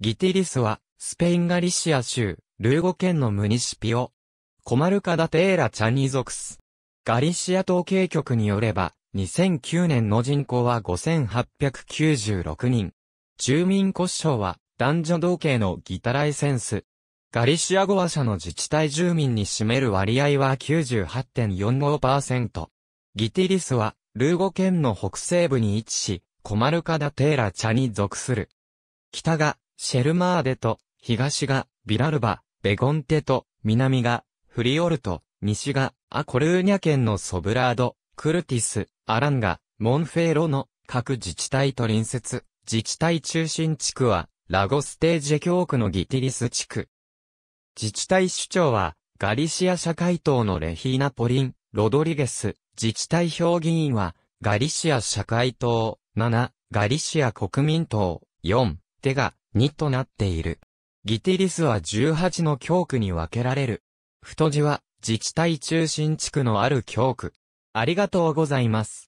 ギティリスは、スペインガリシア州、ルーゴ県のムニシピオ。コマルカダテーラチャニ属す。ガリシア統計局によれば、2009年の人口は5896人。住民骨省は、男女同系のギタライセンス。ガリシア語話者の自治体住民に占める割合は98.45%。ギティリスは、ルーゴ県の北西部に位置し、コマルカダテーラチャに属する。北が、シェルマーデと、東が、ビラルバ、ベゴンテと、南が、フリオルト、西が、アコルーニャ県のソブラード、クルティス、アランガ、モンフェーロの各自治体と隣接、自治体中心地区は、ラゴステージェ教区のギティリス地区。自治体首長は、ガリシア社会党のレヒーナ・ポリン、ロドリゲス、自治体評議員は、ガリシア社会党、7、ガリシア国民党、4、デガ、2となっている。ギティリスは18の教区に分けられる。太字は自治体中心地区のある教区。ありがとうございます。